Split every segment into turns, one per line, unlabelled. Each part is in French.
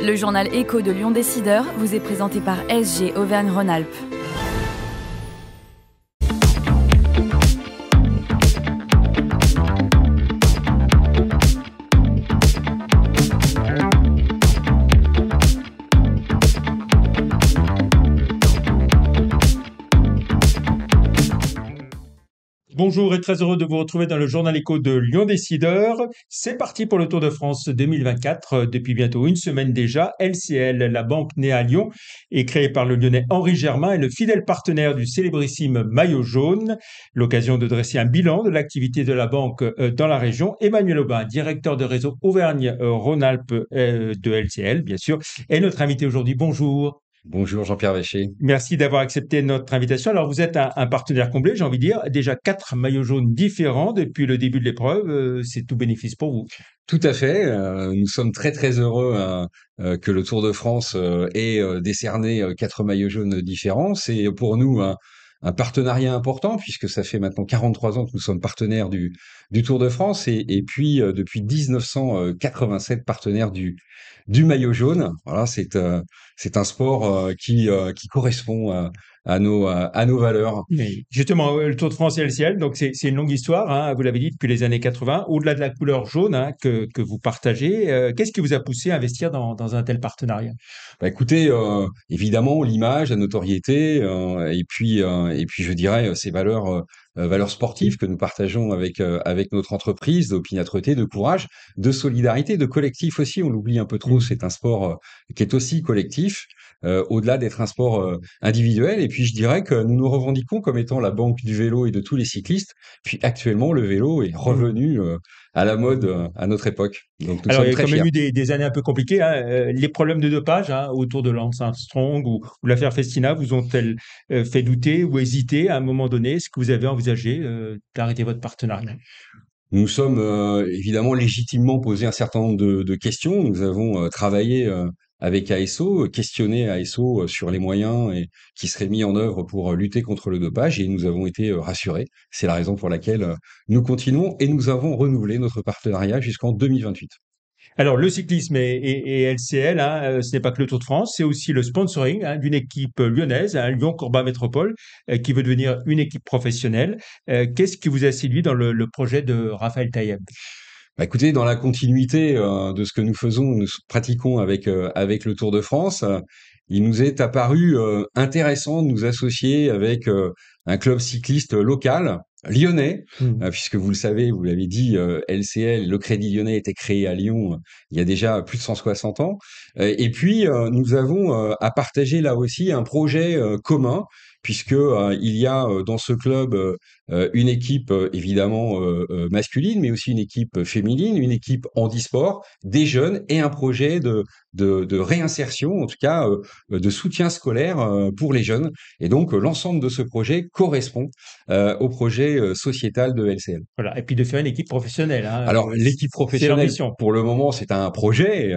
Le journal Écho de Lyon Décideur vous est présenté par SG
Auvergne-Rhône-Alpes. Bonjour et très heureux de vous retrouver dans le journal écho de Lyon Décideur. C'est parti pour le Tour de France 2024. Depuis bientôt une semaine déjà, LCL, la banque née à Lyon, est créée par le lyonnais Henri Germain et le fidèle partenaire du célébrissime Maillot Jaune. L'occasion de dresser un bilan de l'activité de la banque euh, dans la région. Emmanuel Aubin, directeur de réseau Auvergne-Rhône-Alpes euh, de LCL, bien sûr, est notre invité aujourd'hui. Bonjour. Bonjour Jean-Pierre Vacher. Merci d'avoir accepté notre invitation. Alors vous êtes un, partenaire comblé, j'ai envie de dire, déjà quatre maillots jaunes différents depuis le début de l'épreuve, euh, c'est tout bénéfice pour vous. Tout à fait. Euh, nous sommes
très très heureux euh, que le Tour de France ait décerné quatre maillots jaunes différents. C'est pour nous un partenariat important, puisque ça fait maintenant 43 ans que nous sommes partenaires du, du Tour de France, et, et puis euh, depuis 1987 partenaires du, du maillot jaune. Voilà, c'est euh, un sport euh, qui, qui
correspond à nos, euh, à nos valeurs. Justement, euh, le Tour de France et le ciel, donc c'est une longue histoire, hein, vous l'avez dit, depuis les années 80, au-delà de la couleur jaune hein, que, vous partagez, euh, qu'est-ce qui vous a poussé à investir dans, un tel partenariat
bah Écoutez, évidemment, l'image, la notoriété, et, puis, et puis je dirais ces valeurs euh, valeurs sportives que nous partageons avec, euh, avec notre entreprise, d'opinâtreté de courage, de solidarité, de collectif aussi. On l'oublie un peu trop, mm. c'est un sport euh, qui est aussi collectif. au-delà d'être un sport individuel. Et puis je dirais que nous nous revendiquons comme étant la banque du vélo et de tous les cyclistes. Puis actuellement, le vélo est mm. revenu à la mode euh, à notre époque. Alors, il y a eu
des, années un peu compliquées. Hein. Euh, les problèmes de dopage hein, autour de Lance Armstrong ou, l'affaire Festina vous ont-elles euh, fait douter ou hésiter à un moment donné Est-ce que vous avez envisagé d'arrêter votre partenariat
nous sommes évidemment légitimement posé un certain nombre de, questions. Nous avons travaillé avec ASO, questionner ASO euh, sur les moyens et, qui seraient mis en œuvre pour euh, lutter contre le dopage et nous avons été euh, rassurés. C'est la raison pour laquelle nous continuons et nous avons renouvelé notre partenariat jusqu'en 2028.
Alors, le cyclisme et, LCL, hein, ce n'est pas que le Tour de France, c'est aussi le sponsoring hein, d'une équipe lyonnaise, hein, lyon corba Métropole, qui veut devenir une équipe professionnelle. Qu'est-ce qui vous a séduit dans le, le projet de Raphaël Taïeb
bah, écoutez, dans la continuité euh, de ce que nous faisons, nous pratiquons avec euh, avec le Tour de France, euh, il nous est apparu intéressant de nous associer avec un club cycliste local lyonnais, mmh. puisque vous le savez, vous l'avez dit, LCL, le Crédit Lyonnais, était créé à Lyon il y a déjà plus de 160 ans. et puis nous avons à partager là aussi un projet commun puisque il y a dans ce club euh, une équipe euh, évidemment euh, masculine, mais aussi une équipe féminine, une équipe handisport, des jeunes et un projet de, de, de réinsertion, en tout cas de soutien scolaire pour les jeunes. Et donc l'ensemble de ce projet correspond au projet sociétal de LCL.
Voilà. Et puis de faire une équipe professionnelle. Hein. Alors
l'équipe professionnelle,
pour le moment, c'est un projet.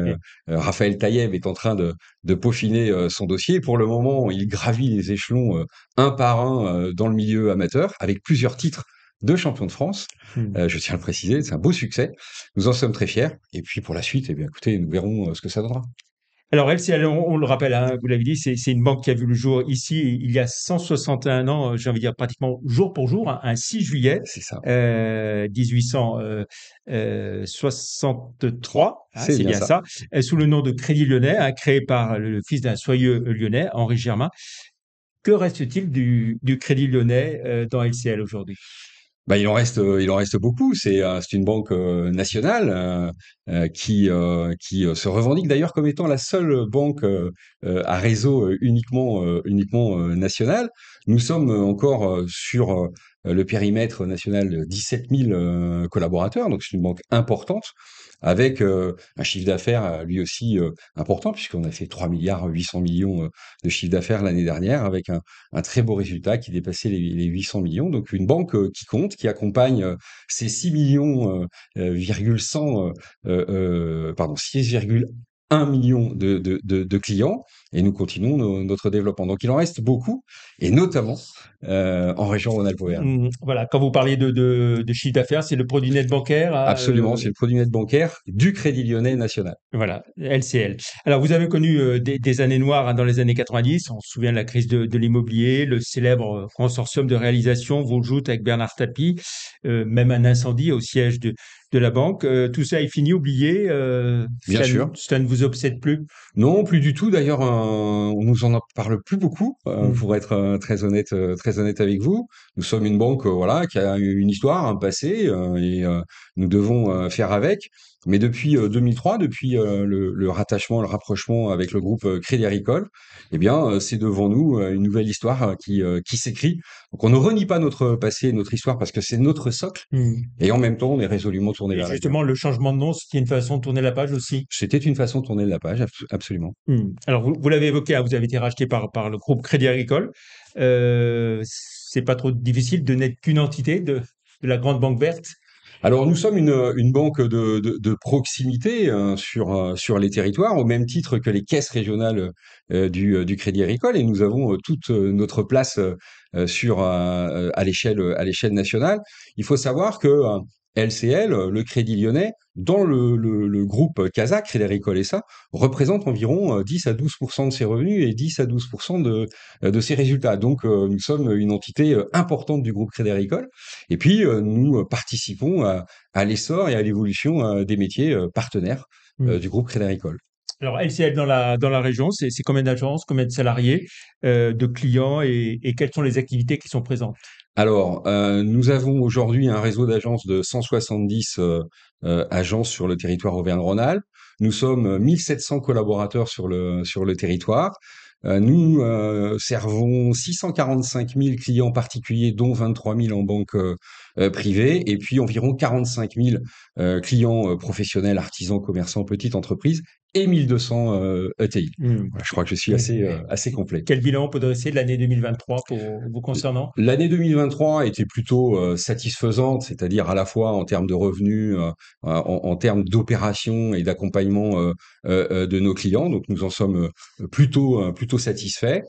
Raphaël Taïeb est en train de, de peaufiner son dossier. Pour le moment, il gravit les échelons un par un dans le milieu amateur avec plusieurs plusieurs titres de champion de France. Hmm. Euh, je tiens à le préciser, c'est un beau succès. Nous en sommes très fiers. Et puis pour la suite, eh bien, écoutez, nous verrons euh, ce que ça donnera.
Alors elle, on, on le rappelle, hein, vous l'avez dit, c'est, une banque qui a vu le jour ici il y a 161 ans, euh, j'ai envie de dire pratiquement jour pour jour, hein, un 6 juillet ça. 1863, hein, c'est, bien, ça. sous le nom de Crédit Lyonnais, créé par le fils d'un soyeux lyonnais, Henri Germain. Que reste-t-il du, Crédit Lyonnais euh, dans LCL aujourd'hui
bah, il en reste, euh, il en reste beaucoup. C'est euh, une banque nationale qui qui se revendique d'ailleurs comme étant la seule banque à réseau uniquement uniquement national. Nous sommes encore sur euh, le périmètre national de 17 000 euh, collaborateurs, donc c'est une banque importante, avec euh, un chiffre d'affaires lui aussi important, puisqu'on a fait 3 milliards 800 millions de chiffre d'affaires l'année dernière, avec un, très beau résultat qui dépassait les, 800 millions. Donc une banque qui compte, qui accompagne ces 6 millions, 100, euh, euh, pardon, 1 million de, de, de, de, clients et nous continuons notre développement. Donc il en reste beaucoup et notamment euh, en région rhône alpes mmh,
voilà, quand vous parlez de, chiffre d'affaires, c'est le produit net bancaire euh, Absolument, c'est le produit net bancaire du Crédit Lyonnais National. Voilà, LCL. Alors vous avez connu euh, des, des, années noires hein, dans les années 90, on se souvient de la crise de, l'immobilier, le célèbre consortium de réalisation Vaujout avec Bernard Tapie, euh, même un incendie au siège de, de la banque. Euh, tout ça est fini, oublié. Euh, Bien ça Ne, vous obsède plus Non, plus du tout. D'ailleurs, euh, on nous en parle plus beaucoup,
euh, mm. pour être très honnête, très honnête avec vous. Nous sommes une banque, voilà, qui a une histoire, un passé, et nous devons faire avec. Mais depuis 2003, euh, depuis euh, le, le, rattachement, le rapprochement avec le groupe euh, Crédit Agricole, eh bien, c'est devant nous une nouvelle histoire qui, qui s'écrit. Donc, on ne renie pas notre passé et notre histoire parce que c'est notre socle.
Mmh. Et en même temps, on est résolument tourné vers Justement, le changement de nom, c'était une façon de tourner la page aussi. C'était une façon de tourner la page, absolument. Mmh. Alors, vous, vous l'avez évoqué, hein, vous avez été racheté par, par le groupe Crédit Agricole. Euh, c'est pas trop difficile de n'être qu'une entité de, de la grande banque verte
alors nous sommes une, banque de, proximité euh, sur, euh, sur les territoires, au même titre que les caisses régionales euh, du, du Crédit Agricole, et nous avons toute notre place sur, à l'échelle nationale. Il faut savoir que LCL, euh, le Crédit Lyonnais, dans le, groupe CASA, groupe kazakh, et ça, représente environ 10 euh, à 12 de ses revenus et 10 à 12 euh, de, ses résultats. Donc, nous sommes une entité importante du groupe Crédit Et puis, nous participons à, l'essor et à l'évolution des métiers partenaires mm. du groupe Crédit
Alors, LCL dans la, dans la région, c'est combien d'agences, combien de salariés, de clients et, quelles sont les activités qui sont présentes
alors, euh, nous avons aujourd'hui un réseau d'agences de 170 euh, euh, agences sur le territoire Auvergne-Rhône-Alpes. Nous sommes 1700 collaborateurs sur le, sur le territoire. nous servons 645 000 clients particuliers, dont 23 000 en banque privée, et puis environ 45 000 clients professionnels, artisans, commerçants, petites entreprises,
et 1200 euh, ETI. Mmh, je crois que je suis assez, euh, assez complet. Quel bilan on peut dresser de l'année 2023 pour vous concernant
L'année 2023 était plutôt euh, satisfaisante, c'est-à-dire à la fois en termes de revenus, euh, en, en, termes d'opérations et d'accompagnement de nos clients. Donc nous en sommes plutôt, plutôt satisfaits.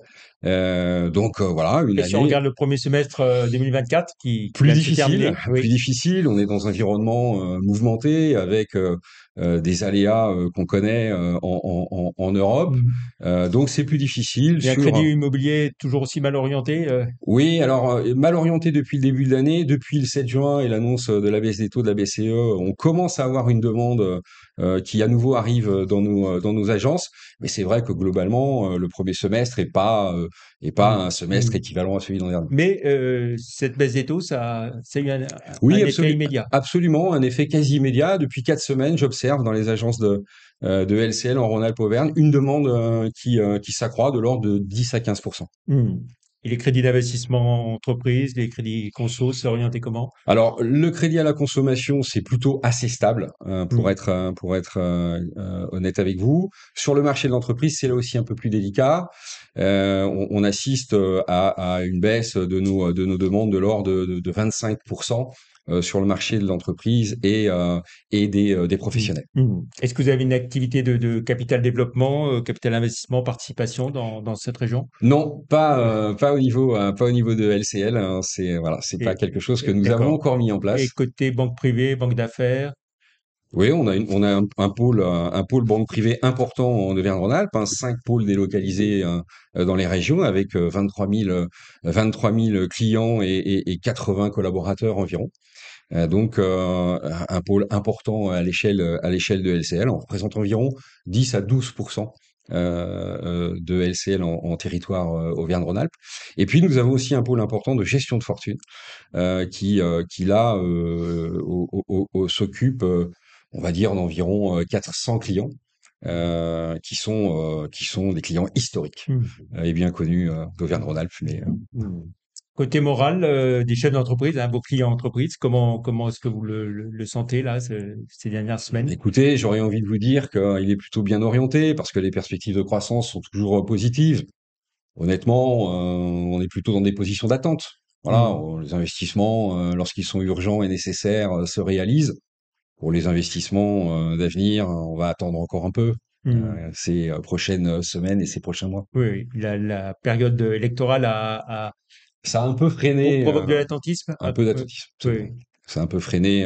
Euh, donc euh, voilà. Une Et si on regarde
le premier semestre 2024, euh, qui, plus difficile,
plus difficile. On est dans un environnement euh, mouvementé avec des aléas qu'on connaît en, en, en, Europe, mhm. donc c'est plus difficile. Et un crédit
immobilier toujours aussi mal orienté.
Oui, alors mal orienté depuis le début de l'année, depuis le 7 juin et l'annonce de la baisse des taux de la BCE, on commence à avoir une demande euh, qui à nouveau arrivent euh, dans nos, euh, dans nos agences. Mais c'est vrai que globalement, le premier semestre n'est pas, est pas mm. un semestre mm. équivalent à celui d'an dernier.
Mais cette baisse des taux, ça, c'est a eu un, effet immédiat.
Absolument, un effet quasi immédiat. Depuis quatre semaines, j'observe dans les agences de, de LCL en Rhône-Alpes-Auvergne une demande qui, qui s'accroît de l'ordre de 10 à 15
et les crédits d'investissement entreprise, les crédits conso, c'est orienté comment Alors, le
crédit à la consommation, c'est plutôt assez stable, hein, mm. euh, pour, être, pour euh, être euh, honnête avec vous. Sur le marché de l'entreprise, c'est là aussi un peu plus délicat. On, assiste à, une baisse de nos, de nos demandes de l'ordre de 25%. Euh, sur le marché de l'entreprise et, euh, et des, euh, mmh. professionnels.
Mmh. Est-ce que vous avez une activité de, de capital développement, capital investissement, participation dans, dans cette région
Non, pas, pas, au niveau, pas au niveau de LCL. Hein. c'est voilà, c'est pas quelque chose que nous avons encore mis en place. Et côté banque privée, banque d'affaires oui, on a, on a un, pôle, euh, un pôle banque privée important en Auvergne-Rhône-Alpes, hein, cinq pôles délocalisés euh, euh, dans les régions avec 23 000, clients et, 80 collaborateurs environ. Donc un pôle important à l'échelle à l'échelle de LCL, on représente environ 10 à 12 de LCL en, territoire au Auvergne-Rhône-Alpes. Et puis nous avons aussi un pôle important de gestion de fortune qui, qui là s'occupe on va dire, d'environ 400 euh, clients. Euh, qui sont euh, qui sont des clients historiques mmh. et bien connus dauvergne rhône
mmh. côté moral des chefs d'entreprise, hein, vos clients entreprises, comment comment est-ce que vous le, sentez là ces dernières semaines
Écoutez, j'aurais envie de vous dire qu'il est plutôt bien orienté parce que les perspectives de croissance sont toujours positives. Honnêtement, on est plutôt dans des positions d'attente. Voilà, mmh. les investissements, lorsqu'ils sont urgents et nécessaires, se réalisent pour les investissements euh, d'avenir, on va attendre encore un peu. Mmh. Euh, ces euh, prochaines semaines et ces prochains mois.
Oui, la, période électorale a, ça un peu freiné. de l'attentisme. Un peu d'attentisme.
Ça a un peu freiné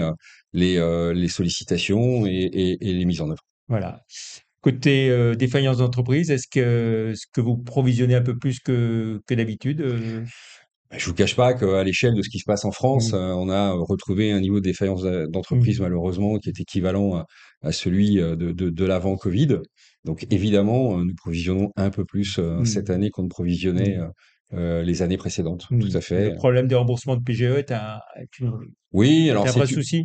les, les sollicitations et, les mises en œuvre.
Voilà. Côté des défaillance d'entreprise, est-ce que, que vous provisionnez un peu plus que, que d'habitude
bah, je ne vous cache pas qu'à l'échelle de ce qui se passe en France, mmh. euh, on a retrouvé un niveau de défaillance euh, d'entreprise mmh. malheureusement qui est équivalent à, celui euh, de, l'avant Covid. Donc évidemment, nous provisionnons un peu plus mmh. cette année qu'on ne provisionnait les années précédentes. Tout à fait. Le
problème des remboursements de PGE est un,
Oui, alors c'est vrai souci.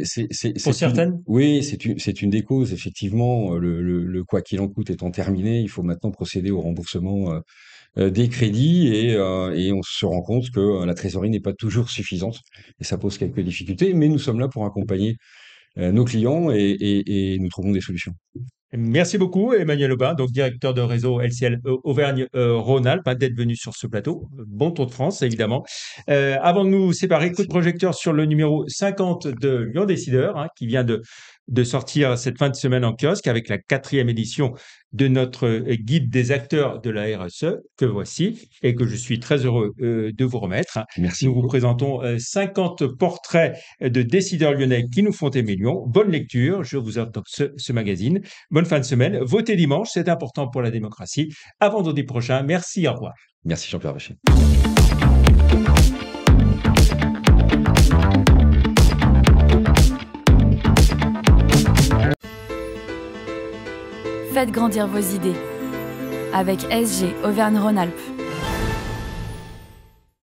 pour certaines. oui, c'est une, une, des causes. Effectivement, le quoi qu'il en coûte étant terminé, il faut maintenant procéder au remboursement euh, des crédits euh, et, on se rend compte que euh, la trésorerie n'est pas toujours suffisante et ça pose quelques difficultés, mais nous sommes
là pour accompagner nos clients et, nous trouvons des solutions. Merci beaucoup, Emmanuel Aubin, donc directeur de réseau LCL Auvergne-Rhône-Alpes, hein, d'être venu sur ce plateau. Bon tour de France, évidemment. avant de nous séparer, coup de projecteur sur le numéro 50 de Lyon Décideur, hein, qui vient de, de sortir cette fin de semaine en kiosque avec la quatrième édition de notre euh, guide des acteurs de la RSE que voici et que je suis très heureux euh, de vous remettre. Merci. Nous vous présentons 50 euh, portraits de décideurs lyonnais qui nous font aimer Lyon. Bonne lecture, je vous offre ce, ce magazine. Bonne fin de semaine. Votez dimanche, c'est important pour la démocratie. À vendredi prochain. Merci, au revoir. Merci Jean-Pierre Vacher. Faites grandir vos idées avec SG Auvergne-Rhône-Alpes.